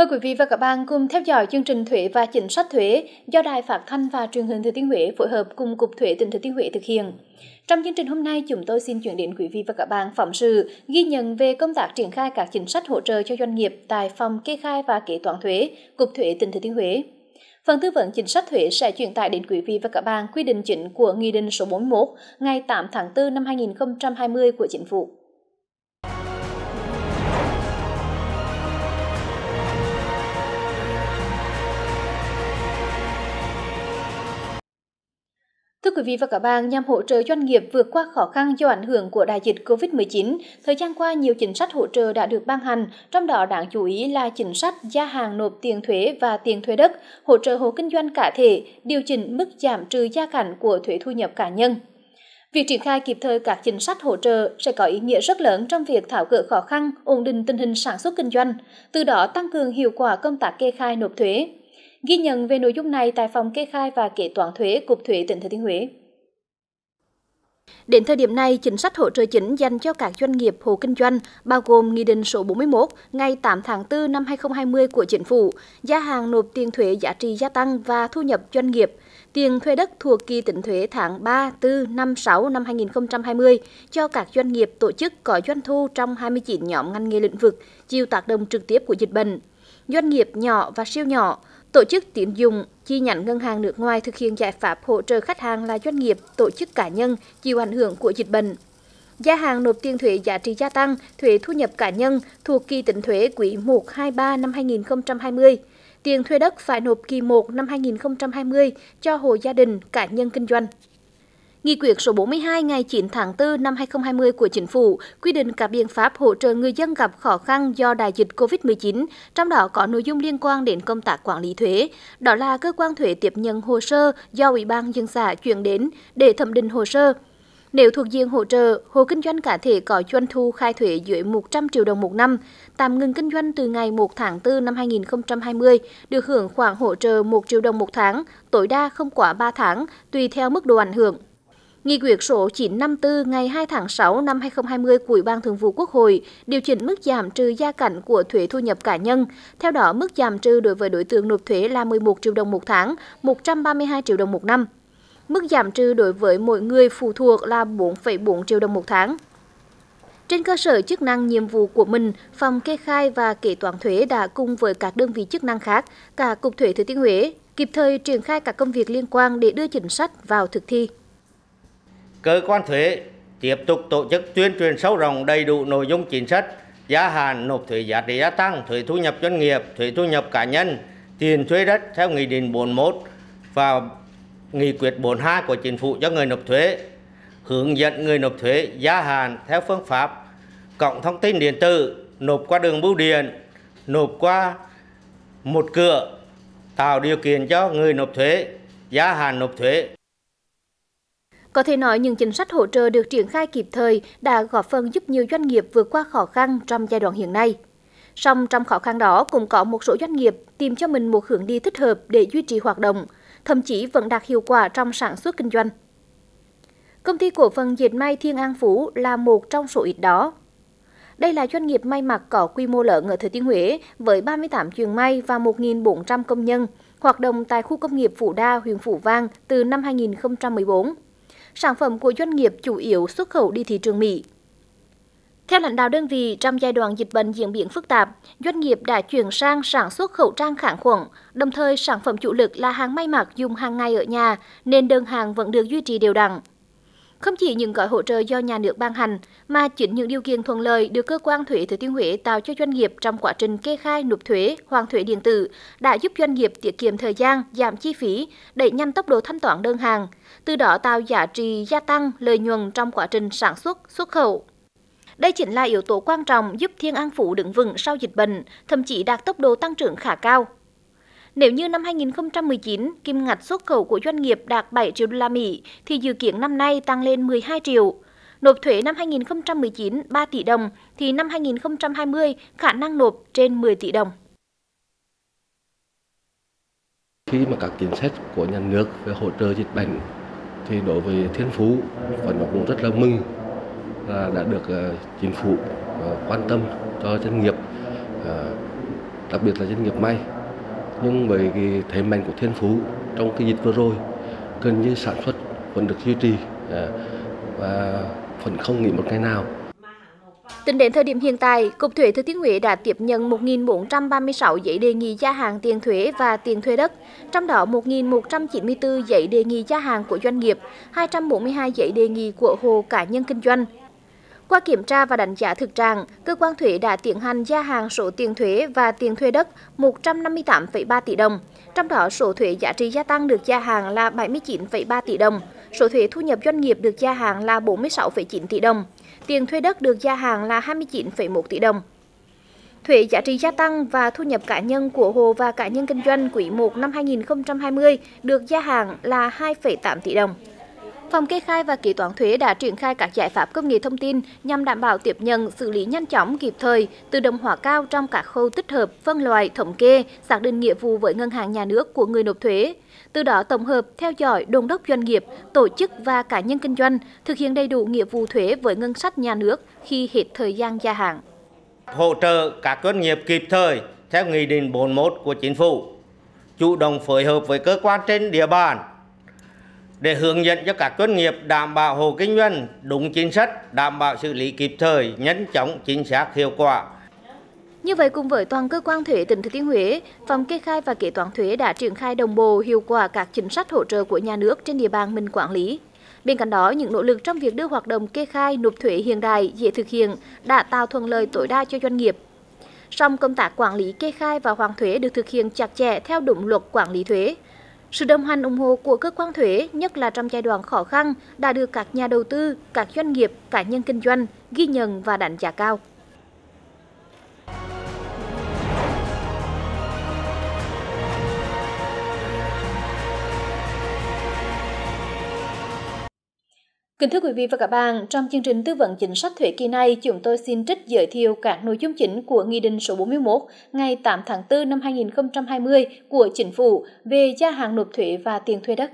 Mời quý vị và các bạn cùng theo dõi chương trình Thuế và Chính sách Thuế do Đài Phát thanh và Truyền hình Thừa Thiên Huế phối hợp cùng Cục Thuế tỉnh Thừa Thiên Huế thực hiện. Trong chương trình hôm nay, chúng tôi xin chuyển đến quý vị và các bạn phỏng sự ghi nhận về công tác triển khai các chính sách hỗ trợ cho doanh nghiệp tại phòng kê khai và kế toán thuế, Cục Thuế tỉnh Thừa Thiên Huế. Phần tư vấn chính sách thuế sẽ chuyển tải đến quý vị và các bạn quy định chỉnh của Nghị định số 41 ngày 8 tháng 4 năm 2020 của Chính phủ. quý vị và các bạn, nhằm hỗ trợ doanh nghiệp vượt qua khó khăn do ảnh hưởng của đại dịch COVID-19, thời gian qua nhiều chính sách hỗ trợ đã được ban hành, trong đó đáng chú ý là chính sách gia hàng nộp tiền thuế và tiền thuê đất, hỗ trợ hộ kinh doanh cả thể, điều chỉnh mức giảm trừ gia cảnh của thuế thu nhập cá nhân. Việc triển khai kịp thời các chính sách hỗ trợ sẽ có ý nghĩa rất lớn trong việc tháo gỡ khó khăn, ổn định tình hình sản xuất kinh doanh, từ đó tăng cường hiệu quả công tác kê khai nộp thuế, Ghi nhận về nội dung này tại phòng kê khai và kế toán thuế Cục Thuế tỉnh Thừa Thiên Huế. Đến thời điểm này, chính sách hỗ trợ chính dành cho các doanh nghiệp hộ kinh doanh bao gồm Nghị định số 41 ngày 8 tháng 4 năm 2020 của Chính phủ, gia hàng nộp tiền thuế giá trị gia tăng và thu nhập doanh nghiệp, tiền thuê đất thuộc kỳ tỉnh thuế tháng 3, 4, 5, 6 năm 2020 cho các doanh nghiệp tổ chức có doanh thu trong 29 nhóm ngành nghề lĩnh vực chịu tác động trực tiếp của dịch bệnh doanh nghiệp nhỏ và siêu nhỏ, tổ chức tín dụng, chi nhánh ngân hàng nước ngoài thực hiện giải pháp hỗ trợ khách hàng là doanh nghiệp, tổ chức cá nhân chịu ảnh hưởng của dịch bệnh. Gia hàng nộp tiền thuế giá trị gia tăng, thuế thu nhập cá nhân thuộc kỳ tính thuế quý 1 23 năm 2020. Tiền thuê đất phải nộp kỳ 1 năm 2020 cho hộ gia đình, cá nhân kinh doanh. Nghị quyết số 42 ngày 9 tháng 4 năm 2020 của Chính phủ quy định các biện pháp hỗ trợ người dân gặp khó khăn do đại dịch COVID-19, trong đó có nội dung liên quan đến công tác quản lý thuế. Đó là cơ quan thuế tiếp nhận hồ sơ do Ủy ban dân xã chuyển đến để thẩm định hồ sơ. Nếu thuộc diện hỗ trợ, hộ kinh doanh cá thể có doanh thu khai thuế dưới 100 triệu đồng một năm, tạm ngừng kinh doanh từ ngày 1 tháng 4 năm 2020, được hưởng khoảng hỗ trợ 1 triệu đồng một tháng, tối đa không quá 3 tháng, tùy theo mức độ ảnh hưởng. Nghị quyết số 954 ngày 2 tháng 6 năm 2020 của Ủy ban Thường vụ Quốc hội điều chỉnh mức giảm trừ gia cảnh của thuế thu nhập cá nhân. Theo đó, mức giảm trừ đối với đối tượng nộp thuế là 11 triệu đồng một tháng, 132 triệu đồng một năm. Mức giảm trừ đối với mỗi người phụ thuộc là 4,4 triệu đồng một tháng. Trên cơ sở chức năng nhiệm vụ của mình, Phòng Kê khai và Kế toán thuế đã cùng với các đơn vị chức năng khác, cả Cục Thuế Thừa Thiên Huế, kịp thời triển khai các công việc liên quan để đưa chính sách vào thực thi cơ quan thuế tiếp tục tổ chức tuyên truyền sâu rộng đầy đủ nội dung chính sách, gia hạn nộp thuế giá trị gia tăng, thuế thu nhập doanh nghiệp, thuế thu nhập cá nhân, tiền thuế đất theo Nghị định 41 và Nghị quyết 42 của Chính phủ cho người nộp thuế, hướng dẫn người nộp thuế gia hạn theo phương pháp cộng thông tin điện tử, nộp qua đường bưu điện, nộp qua một cửa, tạo điều kiện cho người nộp thuế gia hạn nộp thuế có thể nói những chính sách hỗ trợ được triển khai kịp thời đã góp phần giúp nhiều doanh nghiệp vượt qua khó khăn trong giai đoạn hiện nay. Song trong khó khăn đó cũng có một số doanh nghiệp tìm cho mình một hướng đi thích hợp để duy trì hoạt động, thậm chí vẫn đạt hiệu quả trong sản xuất kinh doanh. Công ty cổ phần dệt may Thiên An Phú là một trong số ít đó. Đây là doanh nghiệp may mặc có quy mô lớn ở Thừa Thiên Huế với 38 trường may và 1.400 công nhân, hoạt động tại khu công nghiệp Phủ Đa, huyện Phủ Vang từ năm 2014 sản phẩm của doanh nghiệp chủ yếu xuất khẩu đi thị trường Mỹ. Theo lãnh đạo đơn vị, trong giai đoạn dịch bệnh diễn biến phức tạp, doanh nghiệp đã chuyển sang sản xuất khẩu trang kháng khuẩn, đồng thời sản phẩm chủ lực là hàng may mặc dùng hàng ngày ở nhà, nên đơn hàng vẫn được duy trì đều đặn. Không chỉ những gói hỗ trợ do nhà nước ban hành, mà chính những điều kiện thuận lợi được cơ quan thuế Thừa Thiên Huế tạo cho doanh nghiệp trong quá trình kê khai nộp thuế, hoàn thuế điện tử đã giúp doanh nghiệp tiết kiệm thời gian, giảm chi phí, đẩy nhanh tốc độ thanh toán đơn hàng, từ đó tạo giá trị gia tăng, lợi nhuận trong quá trình sản xuất, xuất khẩu. Đây chính là yếu tố quan trọng giúp Thiên An Phú đứng vững sau dịch bệnh, thậm chí đạt tốc độ tăng trưởng khả cao. Nếu như năm 2019, kim ngạch xuất khẩu của doanh nghiệp đạt 7 triệu đô la Mỹ thì dự kiến năm nay tăng lên 12 triệu. Nộp thuế năm 2019 3 tỷ đồng thì năm 2020 khả năng nộp trên 10 tỷ đồng. Khi mà các chính sách của nhà nước về hỗ trợ dịch bệnh thì đối với Thiên Phú và nó cũng rất là mừng là đã được ờ, chính phủ ờ, quan tâm cho doanh nghiệp ờ, đặc biệt là doanh nghiệp may nhưng với cái thế mạnh của Thiên Phú trong cái dịch vừa rồi gần như sản xuất vẫn được duy trì à, và vẫn không nghỉ một ngày nào. Tính đến thời điểm hiện tại, Cục Thuế Thừa Thiên Huế đã tiếp nhận 1.436 giấy đề nghị gia hàng tiền thuế và tiền thuê đất, trong đó 1.194 giấy đề nghị gia hàng của doanh nghiệp, 242 giấy đề nghị của hồ cá nhân kinh doanh, qua kiểm tra và đánh giá thực trạng, cơ quan thuế đã tiến hành gia hàng số tiền thuế và tiền thuê đất 158,3 tỷ đồng. Trong đó, số thuế giá trị gia tăng được gia hàng là 79,3 tỷ đồng, số thuế thu nhập doanh nghiệp được gia hàng là 46,9 tỷ đồng, tiền thuê đất được gia hàng là 29,1 tỷ đồng. Thuế giá trị gia tăng và thu nhập cá nhân của hồ và cá nhân kinh doanh quỹ 1 năm 2020 được gia hàng là 2,8 tỷ đồng. Phòng kê khai và kế toán thuế đã triển khai các giải pháp công nghệ thông tin nhằm đảm bảo tiếp nhận, xử lý nhanh chóng, kịp thời, tự động hóa cao trong các khâu tích hợp, phân loại, thống kê, xác định nghĩa vụ với ngân hàng nhà nước của người nộp thuế. Từ đó tổng hợp, theo dõi, đôn đốc doanh nghiệp, tổ chức và cá nhân kinh doanh thực hiện đầy đủ nghĩa vụ thuế với ngân sách nhà nước khi hết thời gian gia hạn. Hỗ trợ các doanh nghiệp kịp thời theo Nghị định 41 của Chính phủ, chủ động phối hợp với cơ quan trên địa bàn để hướng dẫn cho các doanh nghiệp đảm bảo hồ kinh doanh đúng chính sách, đảm bảo xử lý kịp thời, nhanh chóng, chính xác, hiệu quả. Như vậy cùng với toàn cơ quan thuế tỉnh Thừa Thiên Huế, phòng kê khai và kế toán thuế đã triển khai đồng bộ hiệu quả các chính sách hỗ trợ của nhà nước trên địa bàn mình quản lý. Bên cạnh đó, những nỗ lực trong việc đưa hoạt động kê khai nộp thuế hiện đại dễ thực hiện đã tạo thuận lợi tối đa cho doanh nghiệp. Song công tác quản lý kê khai và hoàn thuế được thực hiện chặt chẽ theo đúng luật quản lý thuế, sự đồng hành ủng hộ của cơ quan thuế, nhất là trong giai đoạn khó khăn, đã được các nhà đầu tư, các doanh nghiệp, cá nhân kinh doanh ghi nhận và đánh giá cao. Kính thưa quý vị và các bạn, trong chương trình tư vấn chính sách thuế kỳ này, chúng tôi xin trích giới thiệu các nội dung chính của Nghị định số 41 ngày 8 tháng 4 năm 2020 của Chính phủ về gia hạn nộp thuế và tiền thuê đất.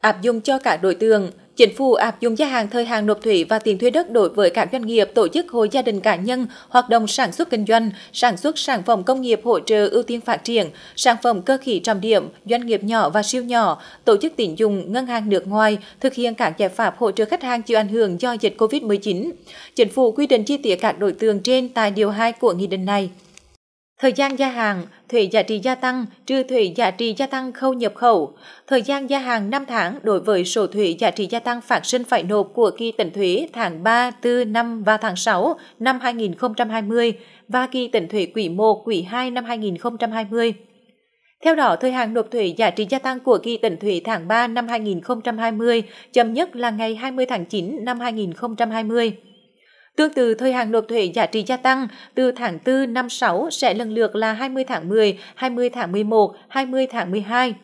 Áp dụng cho các đối tượng, chính phủ áp dụng gia hạn thời hạn nộp thuế và tiền thuê đất đối với các doanh nghiệp, tổ chức hội gia đình cá nhân hoạt động sản xuất kinh doanh, sản xuất sản phẩm công nghiệp hỗ trợ ưu tiên phát triển, sản phẩm cơ khí trọng điểm, doanh nghiệp nhỏ và siêu nhỏ, tổ chức tín dụng, ngân hàng nước ngoài thực hiện các giải pháp hỗ trợ khách hàng chịu ảnh hưởng do dịch Covid-19. Chính phủ quy định chi tiết các đối tượng trên tại điều 2 của nghị định này. Thời gian gia hàng thuế giá trị gia tăng trừ thuế giá trị gia tăng khâu nhập khẩu. Thời gian gia hàng 5 tháng đối với sổ thuế giá trị gia tăng phát sinh phải nộp của kỳ tính thuế tháng 3, 4, 5 và tháng 6 năm 2020 và kỳ tính thuế quỹ 1, quỹ 2 năm 2020. Theo đó, thời hạn nộp thuế giá trị gia tăng của kỳ tính thuế tháng 3 năm 2020 chậm nhất là ngày 20 tháng 9 năm 2020. Tương tự, thời hạn nộp thuế giá trị gia tăng từ tháng 4 năm 6 sẽ lần lượt là 20 tháng 10, 20 tháng 11, 20 tháng 12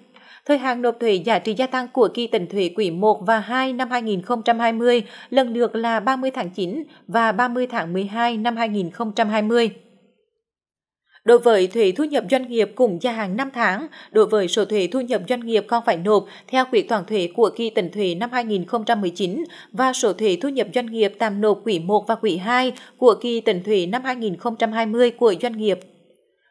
thời hạn nộp thuế giá trị gia tăng của kỳ tính thuế quý 1 và 2 năm 2020 lần lượt là 30 tháng 9 và 30 tháng 12 năm 2020. Đối với thuế thu nhập doanh nghiệp cùng gia hàng 5 tháng, đối với số thuế thu nhập doanh nghiệp còn phải nộp theo quyết toàn thuế của kỳ tính thuế năm 2019 và số thuế thu nhập doanh nghiệp tạm nộp quỹ 1 và quỹ 2 của kỳ tính thuế năm 2020 của doanh nghiệp.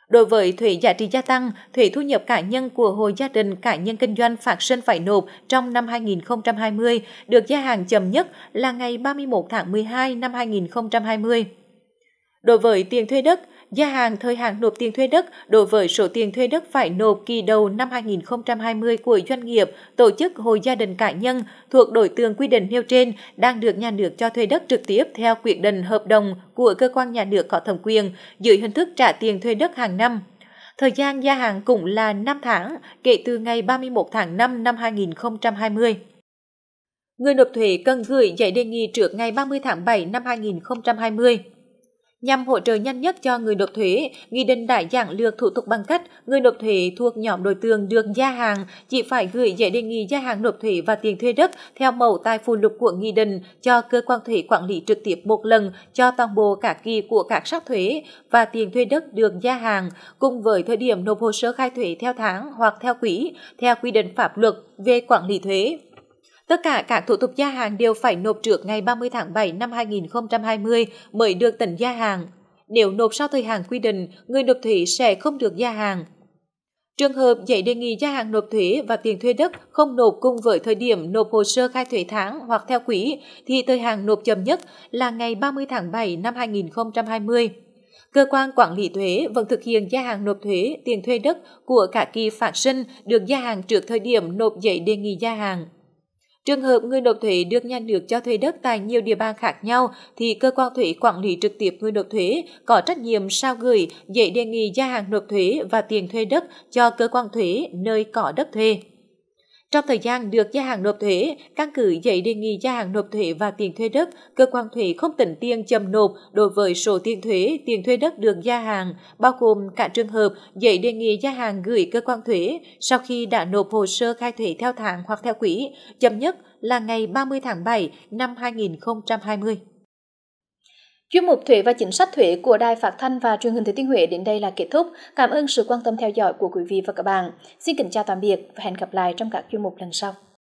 Đối với thuế giá trị gia tăng, thuế thu nhập cá nhân của hộ gia đình cá nhân kinh doanh phát sinh phải nộp trong năm 2020 được gia hạn chậm nhất là ngày 31 tháng 12 năm 2020. Đối với tiền thuê đất, gia hạn thời hạn nộp tiền thuê đất đối với số tiền thuê đất phải nộp kỳ đầu năm 2020 của doanh nghiệp, tổ chức hội gia đình cá nhân thuộc đối tượng quy định nêu trên đang được nhà nước cho thuê đất trực tiếp theo quyết định hợp đồng của cơ quan nhà nước có thẩm quyền dưới hình thức trả tiền thuê đất hàng năm. Thời gian gia hạn cũng là 5 tháng kể từ ngày 31 tháng 5 năm 2020. Người nộp thuế cần gửi giấy đề nghị trước ngày 30 tháng 7 năm 2020. Nhằm hỗ trợ nhanh nhất cho người nộp thuế, nghị định đã giảng lược thủ tục bằng cách người nộp thuế thuộc nhóm đối tượng được gia hàng chỉ phải gửi giấy đề nghị gia hàng nộp thuế và tiền thuê đất theo mẫu tại phụ lục của nghị định cho cơ quan thuế quản lý trực tiếp một lần cho toàn bộ cả kỳ của các sắc thuế và tiền thuê đất được gia hàng, cùng với thời điểm nộp hồ sơ khai thuế theo tháng hoặc theo quý theo quy định pháp luật về quản lý thuế Tất cả các thủ tục gia hạn đều phải nộp trước ngày 30 tháng 7 năm 2020 mới được tỉnh gia hạn. Nếu nộp sau thời hạn quy định, người nộp thuế sẽ không được gia hạn. Trường hợp giấy đề nghị gia hạn nộp thuế và tiền thuê đất không nộp cùng với thời điểm nộp hồ sơ khai thuế tháng hoặc theo quỹ, thì thời hạn nộp chậm nhất là ngày 30 tháng 7 năm 2020. Cơ quan quản lý thuế vẫn thực hiện gia hạn nộp thuế, tiền thuê đất của cả kỳ phát sinh được gia hạn trước thời điểm nộp giấy đề nghị gia hạn. Trường hợp người nộp thuế được nhà nước cho thuê đất tại nhiều địa bàn khác nhau thì cơ quan thuế quản lý trực tiếp người nộp thuế có trách nhiệm sao gửi giấy đề nghị gia hạn nộp thuế và tiền thuê đất cho cơ quan thuế nơi có đất thuê. Trong thời gian được gia hạn nộp thuế, căn cứ giấy đề nghị gia hạn nộp thuế và tiền thuê đất, cơ quan thuế không tỉnh tiền chậm nộp đối với số tiền thuế, tiền thuê đất được gia hạn, bao gồm cả trường hợp giấy đề nghị gia hạn gửi cơ quan thuế sau khi đã nộp hồ sơ khai thuế theo tháng hoặc theo quý, chậm nhất là ngày 30 tháng 7 năm 2020. Chuyên mục thuế và chính sách thuế của Đài Phát thanh và Truyền hình Thừa Thiên Huế đến đây là kết thúc. Cảm ơn sự quan tâm theo dõi của quý vị và các bạn. Xin kính chào tạm biệt và hẹn gặp lại trong các chuyên mục lần sau.